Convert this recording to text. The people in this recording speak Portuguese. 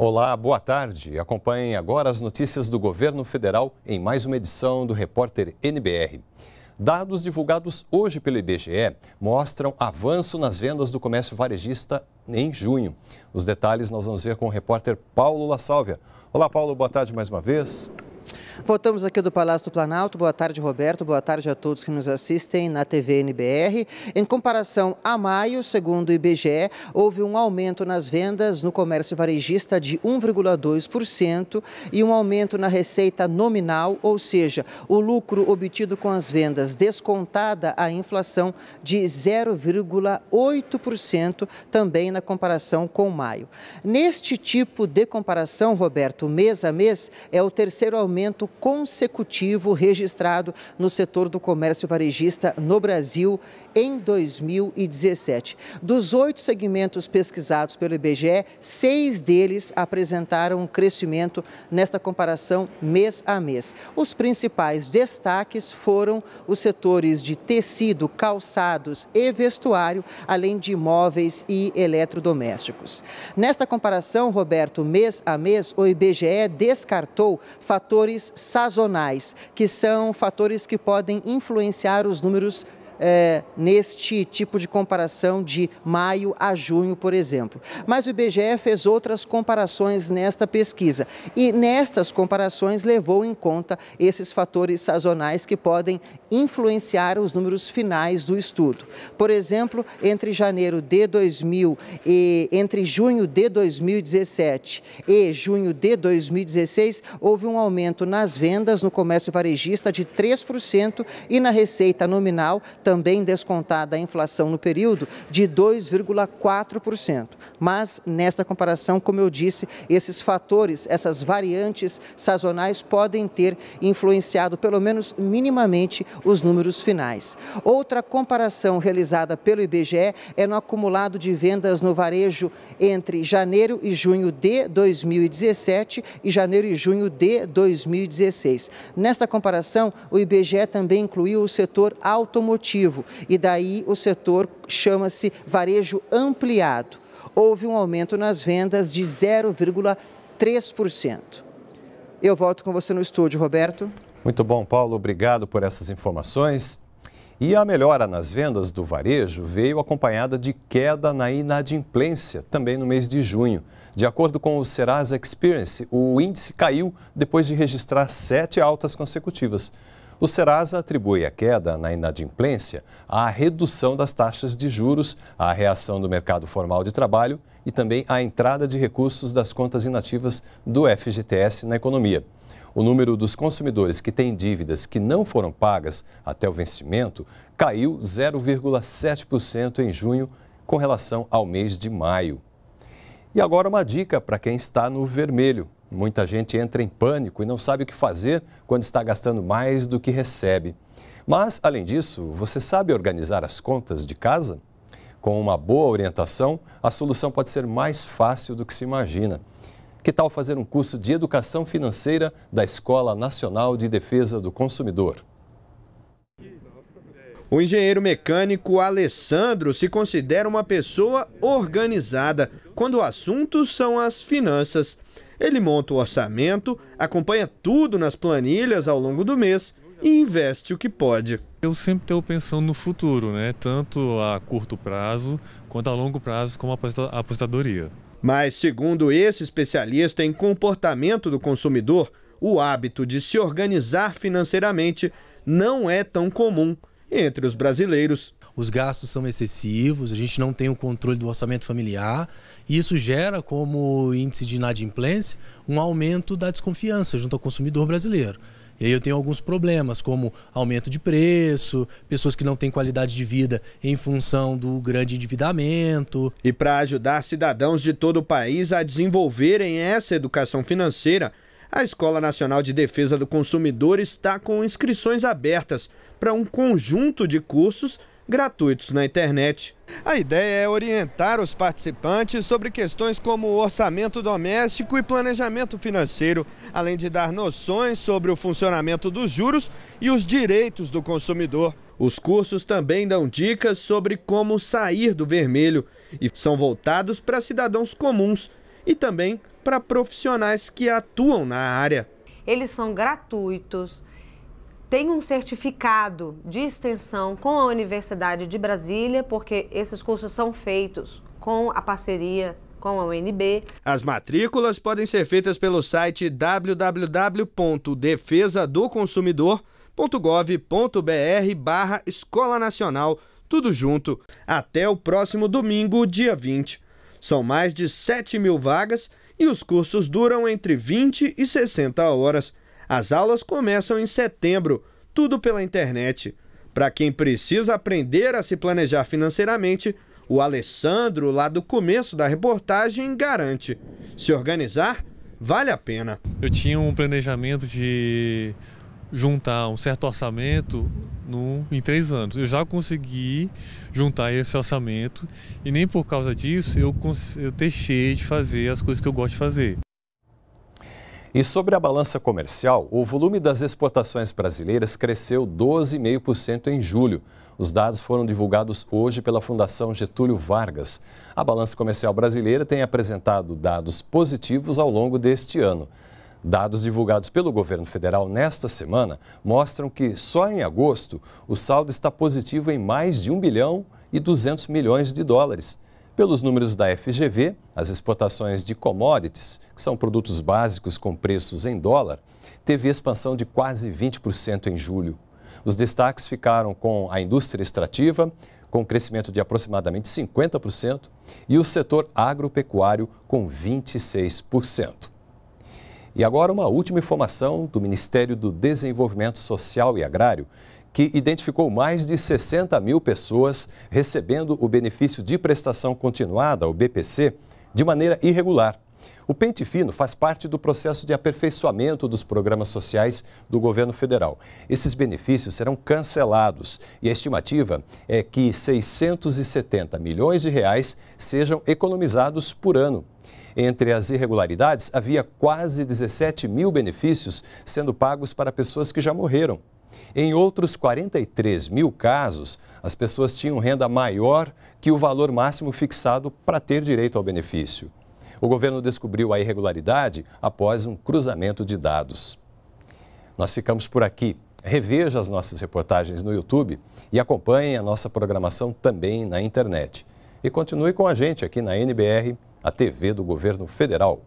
Olá, boa tarde. Acompanhem agora as notícias do governo federal em mais uma edição do Repórter NBR. Dados divulgados hoje pelo IBGE mostram avanço nas vendas do comércio varejista em junho. Os detalhes nós vamos ver com o repórter Paulo La Sálvia. Olá, Paulo, boa tarde mais uma vez. Voltamos aqui do Palácio do Planalto. Boa tarde, Roberto. Boa tarde a todos que nos assistem na TV NBR. Em comparação a maio, segundo o IBGE, houve um aumento nas vendas no comércio varejista de 1,2% e um aumento na receita nominal, ou seja, o lucro obtido com as vendas descontada a inflação de 0,8% também na comparação com maio. Neste tipo de comparação, Roberto, mês a mês, é o terceiro aumento consecutivo registrado no setor do comércio varejista no Brasil em 2017. Dos oito segmentos pesquisados pelo IBGE, seis deles apresentaram um crescimento nesta comparação mês a mês. Os principais destaques foram os setores de tecido, calçados e vestuário, além de imóveis e eletrodomésticos. Nesta comparação, Roberto, mês a mês, o IBGE descartou fatores sazonais, que são fatores que podem influenciar os números é, neste tipo de comparação de maio a junho, por exemplo. Mas o IBGE fez outras comparações nesta pesquisa e nestas comparações levou em conta esses fatores sazonais que podem influenciar os números finais do estudo. Por exemplo, entre janeiro de 2000 e entre junho de 2017 e junho de 2016 houve um aumento nas vendas no comércio varejista de 3% e na receita nominal também descontada a inflação no período de 2,4%. Mas nesta comparação, como eu disse, esses fatores, essas variantes sazonais podem ter influenciado pelo menos minimamente os números finais. Outra comparação realizada pelo IBGE é no acumulado de vendas no varejo entre janeiro e junho de 2017 e janeiro e junho de 2016. Nesta comparação, o IBGE também incluiu o setor automotivo positivo e daí o setor chama-se varejo ampliado. Houve um aumento nas vendas de 0,3%. Eu volto com você no estúdio, Roberto. Muito bom, Paulo. Obrigado por essas informações. E a melhora nas vendas do varejo veio acompanhada de queda na inadimplência, também no mês de junho. De acordo com o Serasa Experience, o índice caiu depois de registrar sete altas consecutivas. O Serasa atribui a queda na inadimplência à redução das taxas de juros, à reação do mercado formal de trabalho e também à entrada de recursos das contas inativas do FGTS na economia. O número dos consumidores que têm dívidas que não foram pagas até o vencimento caiu 0,7% em junho com relação ao mês de maio. E agora uma dica para quem está no vermelho. Muita gente entra em pânico e não sabe o que fazer quando está gastando mais do que recebe. Mas, além disso, você sabe organizar as contas de casa? Com uma boa orientação, a solução pode ser mais fácil do que se imagina. Que tal fazer um curso de educação financeira da Escola Nacional de Defesa do Consumidor? O engenheiro mecânico Alessandro se considera uma pessoa organizada quando o assunto são as finanças. Ele monta o orçamento, acompanha tudo nas planilhas ao longo do mês e investe o que pode. Eu sempre estou pensando no futuro, né? tanto a curto prazo quanto a longo prazo, como a aposentadoria. Mas, segundo esse especialista em comportamento do consumidor, o hábito de se organizar financeiramente não é tão comum entre os brasileiros os gastos são excessivos, a gente não tem o controle do orçamento familiar, e isso gera, como índice de inadimplência, um aumento da desconfiança junto ao consumidor brasileiro. E aí eu tenho alguns problemas, como aumento de preço, pessoas que não têm qualidade de vida em função do grande endividamento. E para ajudar cidadãos de todo o país a desenvolverem essa educação financeira, a Escola Nacional de Defesa do Consumidor está com inscrições abertas para um conjunto de cursos gratuitos na internet. A ideia é orientar os participantes sobre questões como orçamento doméstico e planejamento financeiro, além de dar noções sobre o funcionamento dos juros e os direitos do consumidor. Os cursos também dão dicas sobre como sair do vermelho e são voltados para cidadãos comuns e também para profissionais que atuam na área. Eles são gratuitos, tem um certificado de extensão com a Universidade de Brasília, porque esses cursos são feitos com a parceria com a UNB. As matrículas podem ser feitas pelo site www.defesadoconsumidor.gov.br barra Escola Nacional, tudo junto, até o próximo domingo, dia 20. São mais de 7 mil vagas e os cursos duram entre 20 e 60 horas. As aulas começam em setembro, tudo pela internet. Para quem precisa aprender a se planejar financeiramente, o Alessandro, lá do começo da reportagem, garante: se organizar, vale a pena. Eu tinha um planejamento de juntar um certo orçamento no, em três anos. Eu já consegui juntar esse orçamento e nem por causa disso eu, eu deixei de fazer as coisas que eu gosto de fazer. E sobre a balança comercial, o volume das exportações brasileiras cresceu 12,5% em julho. Os dados foram divulgados hoje pela Fundação Getúlio Vargas. A balança comercial brasileira tem apresentado dados positivos ao longo deste ano. Dados divulgados pelo governo federal nesta semana mostram que só em agosto o saldo está positivo em mais de 1 bilhão e 200 milhões de dólares. Pelos números da FGV, as exportações de commodities, que são produtos básicos com preços em dólar, teve expansão de quase 20% em julho. Os destaques ficaram com a indústria extrativa, com crescimento de aproximadamente 50%, e o setor agropecuário, com 26%. E agora, uma última informação do Ministério do Desenvolvimento Social e Agrário, que identificou mais de 60 mil pessoas recebendo o benefício de prestação continuada, o BPC, de maneira irregular. O pente fino faz parte do processo de aperfeiçoamento dos programas sociais do governo federal. Esses benefícios serão cancelados e a estimativa é que 670 milhões de reais sejam economizados por ano. Entre as irregularidades, havia quase 17 mil benefícios sendo pagos para pessoas que já morreram. Em outros 43 mil casos, as pessoas tinham renda maior que o valor máximo fixado para ter direito ao benefício. O governo descobriu a irregularidade após um cruzamento de dados. Nós ficamos por aqui. Reveja as nossas reportagens no YouTube e acompanhe a nossa programação também na internet. E continue com a gente aqui na NBR, a TV do Governo Federal.